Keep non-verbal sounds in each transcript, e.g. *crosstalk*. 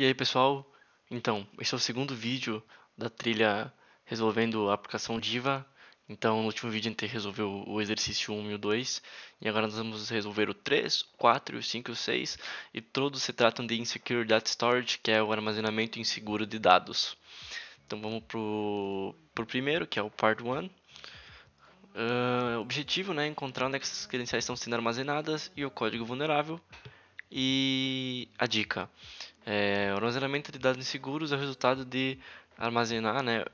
E aí pessoal, então, esse é o segundo vídeo da trilha resolvendo a aplicação Diva. Então, no último vídeo a gente resolveu o exercício 1 e o 2, e agora nós vamos resolver o 3, 4, 5 e 6, e todos se tratam de Insecure Data Storage, que é o armazenamento inseguro de dados. Então vamos pro, pro primeiro, que é o Part 1. Uh, ah, objetivo, né, encontrar onde é essas credenciais estão sendo armazenadas e o código vulnerável. E a dica, é, o armazenamento de dados inseguros é o resultado de armazenar, né,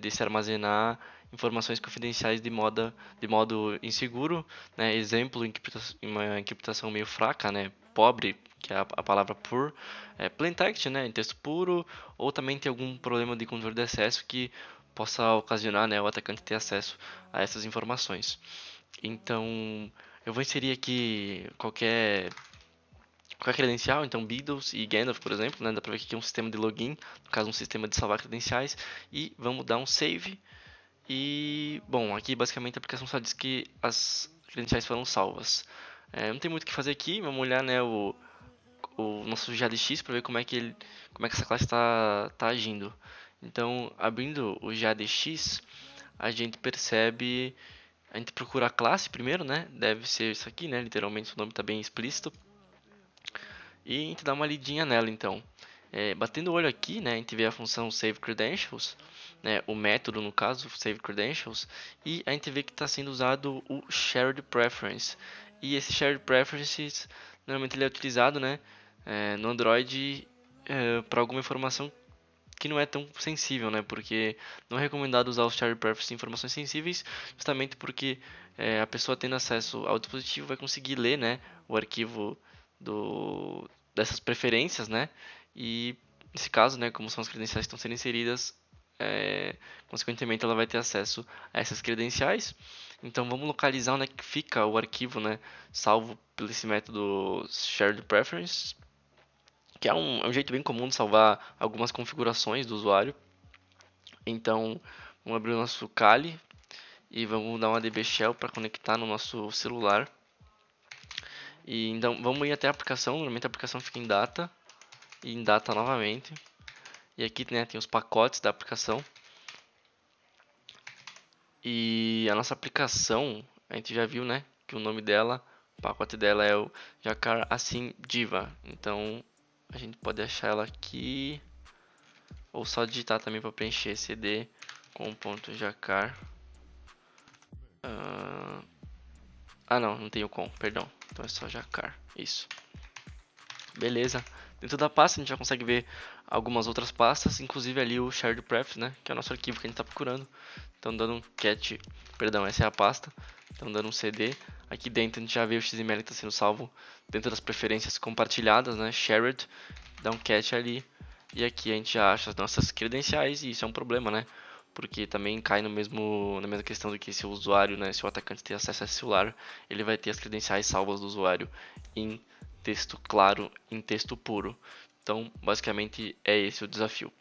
de se armazenar informações confidenciais de, moda, de modo inseguro, né, exemplo, uma encriptação meio fraca, né, pobre, que é a, a palavra poor, é, plain text, né, em texto puro, ou também tem algum problema de controle de acesso que possa ocasionar né, o atacante ter acesso a essas informações. Então, eu vou inserir aqui qualquer com a credencial, então Beatles e Gandalf, por exemplo, né? dá para ver que é um sistema de login, no caso um sistema de salvar credenciais, e vamos dar um save, e bom, aqui basicamente a aplicação só diz que as credenciais foram salvas. É, não tem muito o que fazer aqui, vamos olhar né, o, o nosso Jadx para ver como é que ele, como é que essa classe está tá agindo. Então, abrindo o Jadx, a gente percebe, a gente procura a classe primeiro, né? Deve ser isso aqui, né? Literalmente o nome está bem explícito. E a gente dá uma lidinha nela então. É, batendo o olho aqui, né, a gente vê a função save credentials, né, o método no caso save credentials, e a gente vê que está sendo usado o shared preference. E esse shared preferences normalmente ele é utilizado, né, é, no Android é, para alguma informação que não é tão sensível, né? Porque não é recomendado usar o shared preferences em informações sensíveis, justamente porque é, a pessoa tendo acesso ao dispositivo vai conseguir ler, né, o arquivo do, dessas preferências, né? E nesse caso, né, como são as credenciais que estão sendo inseridas, é, consequentemente ela vai ter acesso a essas credenciais. Então vamos localizar onde é que fica o arquivo, né, salvo pelo esse método shared preference, que é um, é um jeito bem comum de salvar algumas configurações do usuário. Então vamos abrir o nosso Kali e vamos dar uma db shell para conectar no nosso celular. E então vamos ir até a aplicação, normalmente a aplicação fica em data e em data novamente. E aqui né, tem os pacotes da aplicação. E a nossa aplicação, a gente já viu, né, que o nome dela, o pacote dela é o Jacar Assim Diva. Então a gente pode achar ela aqui ou só digitar também para preencher cd com ponto jacar. Uh ah, não, não tenho com, perdão. Então é só jacar, isso. Beleza. Dentro da pasta a gente já consegue ver algumas outras pastas, inclusive ali o shared prefs, né, que é o nosso arquivo que a gente está procurando. Então dando um cat, perdão, essa é a pasta. Então dando um cd, aqui dentro a gente já vê o xml que está sendo salvo dentro das preferências compartilhadas, né, shared, dá um cat ali. E aqui a gente já acha as nossas credenciais e isso é um problema, né? porque também cai no mesmo na mesma questão do que se o usuário, né, se o atacante tem acesso a esse celular, ele vai ter as credenciais salvas do usuário em texto claro, em texto puro. Então, basicamente é esse o desafio.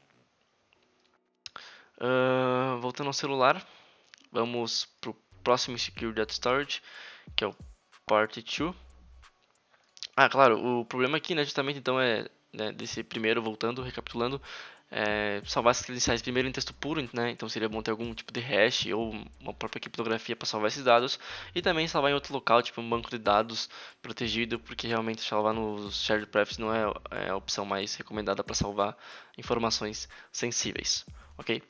Uh, voltando ao celular, vamos para o próximo Secure Data Storage, que é o Part 2. Ah, claro, o problema aqui, né, justamente então é né, desse primeiro, voltando, recapitulando, é, salvar essas credenciais primeiro em texto puro, né? Então seria bom ter algum tipo de hash ou uma própria criptografia para salvar esses dados e também salvar em outro local, tipo um banco de dados protegido, porque realmente salvar nos shared prefs não é, é a opção mais recomendada para salvar informações sensíveis, ok?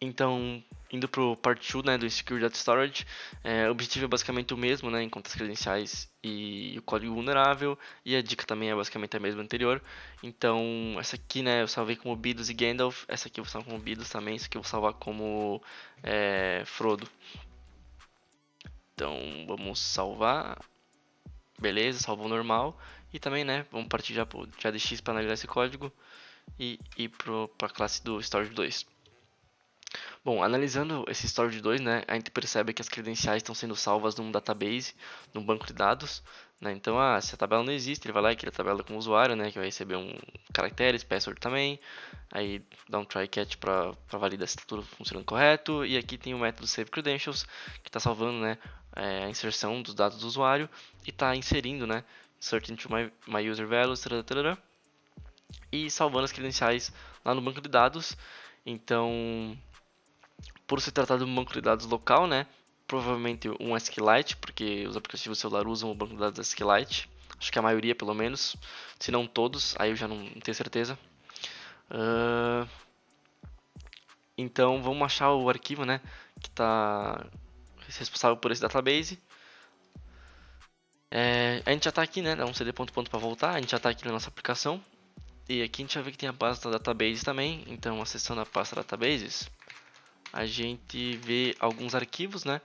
Então, Indo pro Part 2, né, do Secure Data Storage, é, o objetivo é basicamente o mesmo, né, encontrar as credenciais e, o código vulnerável, e a dica também é basicamente a mesma anterior. Então, essa aqui, né, eu salvei como Bidos e Gandalf, essa aqui eu vou salvar como Bidos também, essa aqui eu vou salvar como é, Frodo. Então, vamos salvar. Beleza, salvou normal. E também, né, vamos partir já o JDX para analisar esse código e ir para a classe do Storage 2. Bom, analisando esse story de dois, né, a gente percebe que as credenciais estão sendo salvas num database, num banco de dados, né? Então, ah, se a tabela não existe, ele vai lá e cria a tabela com o usuário, né, que vai receber um caracteres, password também, aí dá um try catch para validar se está tudo funcionando correto, e aqui tem o método save credentials, que está salvando, né, é, a inserção dos dados do usuário e está inserindo, né, search into my, my user values, tarará, tarará, e salvando as credenciais lá no banco de dados. Então, por se tratar de um banco de dados local, né? Provavelmente um SQLite, porque os aplicativos celular usam o banco de dados SQLite. Acho que a maioria, pelo menos. Se não todos, aí eu já não tenho certeza. Uh... Então vamos achar o arquivo, né? Que está responsável por esse database. É, a gente já está aqui, né? Dá um cd ponto ponto para voltar. A gente já está aqui na nossa aplicação. E aqui a gente já vê que tem a pasta database também. Então, acessando a pasta databases, a gente vê alguns arquivos, né?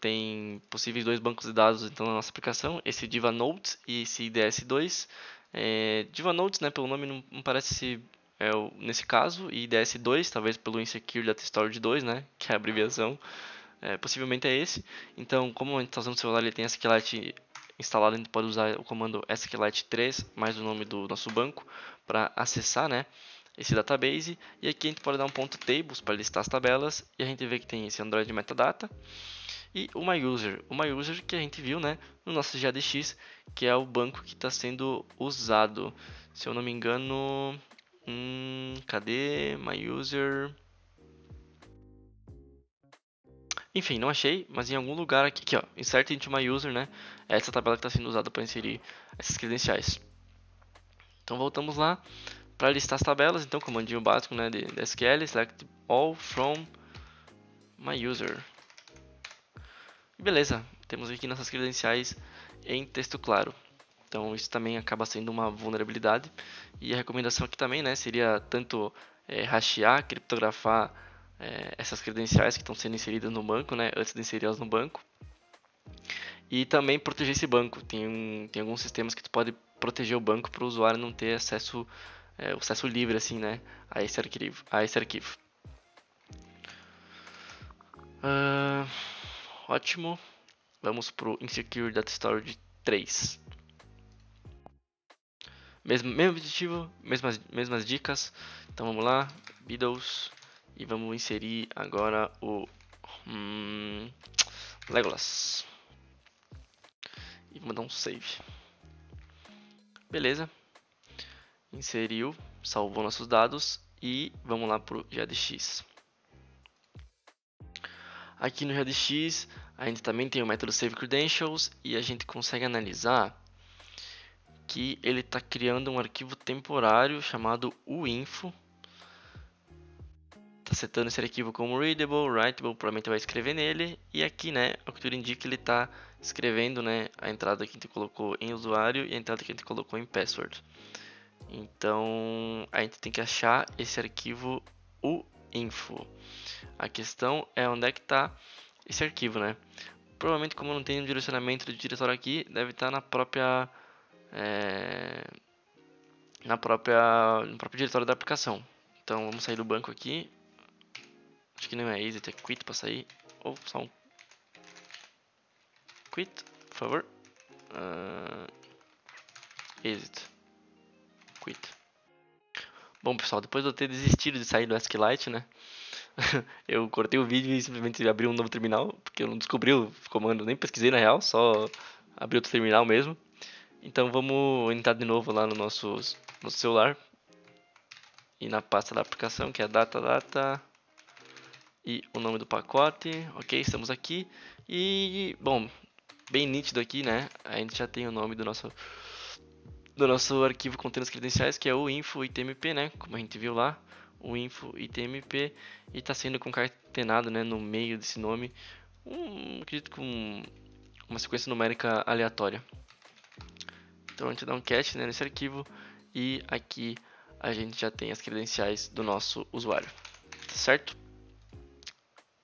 Tem possíveis dois bancos de dados então na nossa aplicação, esse Diva Notes e esse IDS2. É, Diva Notes, né, pelo nome não, parece se é, nesse caso, e IDS2, talvez pelo Insecure Data Storage 2, né, *laughs* que é a abreviação, é, possivelmente é esse. Então, como a gente está usando o celular, ele tem SQLite instalado, a gente pode usar o comando SQLite3, mais o nome do nosso banco, para acessar, né, esse database e aqui a gente pode dar um ponto tables para listar as tabelas e a gente vê que tem esse Android Metadata e o MyUser, o MyUser que a gente viu né, no nosso GADX, que é o banco que está sendo usado, se eu não me engano, hum, cadê MyUser... Enfim, não achei, mas em algum lugar aqui, aqui ó, insert into my user, né? É essa tabela que está sendo usada para inserir essas credenciais. Então voltamos lá, para listar as tabelas, então, comandinho básico né, de, de SQL, select all from my user. Beleza, temos aqui nossas credenciais em texto claro. Então isso também acaba sendo uma vulnerabilidade. E a recomendação aqui também né, seria tanto é, criptografar é, essas credenciais que estão sendo inseridas no banco, né, antes de inseri-las no banco. E também proteger esse banco. Tem, tem alguns sistemas que tu pode proteger o banco para o usuário não ter acesso é, acesso livre assim, né, a esse arquivo. A esse arquivo. Uh, ótimo. Vamos pro Insecure Data Storage 3. Mesmo, mesmo objetivo, mesmas, mesmas dicas. Então vamos lá, Beatles. E vamos inserir agora o hum, Legolas. E vamos dar um save. Beleza inseriu, salvou nossos dados e vamos lá para o GDX. Aqui no GDX a gente também tem o método save credentials e a gente consegue analisar que ele está criando um arquivo temporário chamado uinfo. Está setando esse arquivo como readable, writable, provavelmente vai escrever nele. E aqui, né, o que tudo indica, ele está escrevendo né, a entrada que a gente colocou em usuário e a entrada que a gente colocou em password. Então a gente tem que achar esse arquivo o info. A questão é onde é que está esse arquivo, né? Provavelmente como não tem um direcionamento do diretório aqui, deve estar tá na própria é, na própria no próprio diretório da aplicação. Então vamos sair do banco aqui. Acho que não é exit, é quit para sair ou só um quit, por favor. Uh, exit circuito. Bom, pessoal, depois de eu ter desistido de sair do SQLite, né? *laughs* eu cortei o vídeo e simplesmente abri um novo terminal, porque eu não descobri o comando, nem pesquisei na real, só abri outro terminal mesmo. Então vamos entrar de novo lá no nosso, nosso celular e na pasta da aplicação, que é data data e o nome do pacote. Ok, estamos aqui e bom, bem nítido aqui, né? A gente já tem o nome do nosso do nosso arquivo contendo as credenciais, que é o info itmp, né? Como a gente viu lá, o info itmp e está sendo concatenado, né, no meio desse nome, um, acredito com uma sequência numérica aleatória. Então a gente dá um cat né, nesse arquivo e aqui a gente já tem as credenciais do nosso usuário, tá certo?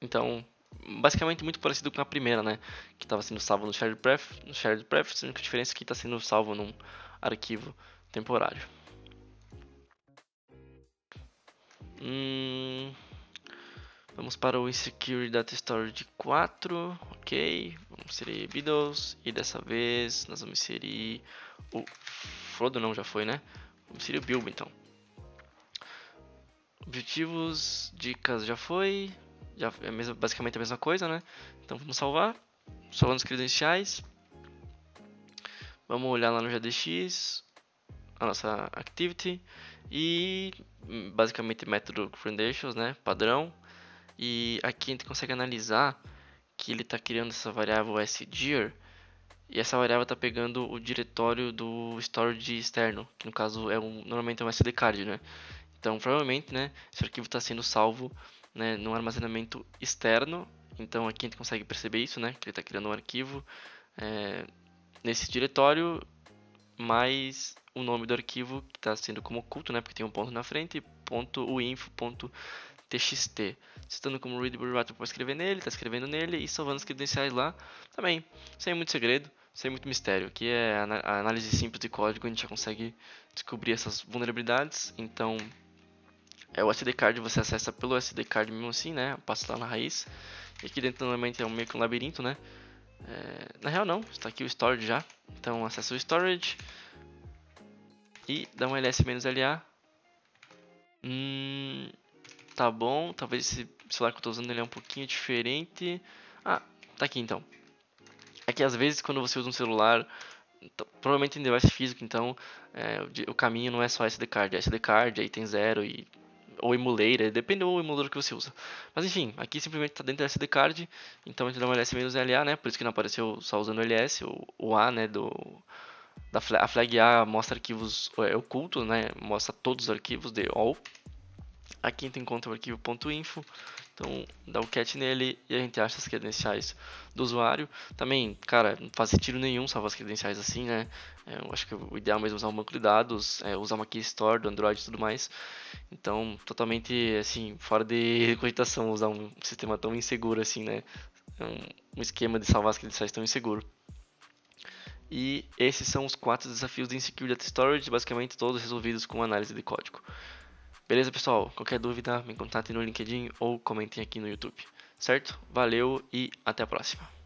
Então, basicamente muito parecido com a primeira, né? Que estava sendo salvo no shared pref, no shared pref, sendo que a diferença é que está sendo salvo num arquivo temporário. Hum, vamos para o Insecure Data Storage 4, ok, vamos inserir Beatles, e dessa vez nós vamos inserir o Frodo não, já foi né, vamos inserir o Bilbo então. Objetivos, dicas já foi, já é mesmo, basicamente a mesma coisa né, então vamos salvar, salvando os credenciais, Vamos olhar lá no GDX, a nossa activity e hum, basicamente método credentials, né, padrão. E aqui a gente consegue analisar que ele está criando essa variável sdir e essa variável está pegando o diretório do storage externo, que no caso é um, normalmente é um SD card, né? Então provavelmente, né, esse arquivo está sendo salvo, né, no armazenamento externo. Então aqui a gente consegue perceber isso, né, que ele está criando um arquivo é, nesse diretório, mais o nome do arquivo que está sendo como oculto, né, porque tem um ponto na frente, e ponto uinfo.txt. Citando como readable você para escrever nele, está escrevendo nele e salvando as credenciais lá também, sem muito segredo, sem muito mistério. que é a análise simples de código, a gente já consegue descobrir essas vulnerabilidades, então é o SD card você acessa pelo SD card mesmo assim, né? Passa lá na raiz. E aqui dentro normalmente é um meio que um labirinto, né? É, na real não, está aqui o storage já. Então acessa o storage e dá um ls-la. Hum, tá bom, talvez esse celular que eu estou usando ele é um pouquinho diferente. Ah, tá aqui então. É que às vezes quando você usa um celular, provavelmente em device físico, então é, o caminho não é só SD card, é SD card, aí tem zero e ou emulator, depende do emulador que você usa. Mas enfim, aqui simplesmente está dentro da SD card, então a gente dá um ls-la, né? Por isso que não apareceu só usando ls, o, o a, né, do da flag, a flag A mostra arquivos é, ocultos, né? Mostra todos os arquivos de all, Aqui gente encontra o arquivo.info, então dá o cat nele e a gente acha as credenciais do usuário. Também, cara, não faz sentido nenhum salvar as credenciais assim, né? É, eu acho que o ideal mesmo é usar um banco de dados, é, usar uma key store do Android e tudo mais. Então, totalmente, assim, fora de *laughs* cogitação usar um sistema tão inseguro assim, né? É um, esquema de salvar as credenciais tão inseguro. E esses são os quatro desafios de Insecure Data Storage, basicamente todos resolvidos com análise de código. Beleza, pessoal? Qualquer dúvida, me contatem no LinkedIn ou comentem aqui no YouTube. Certo? Valeu e até a próxima.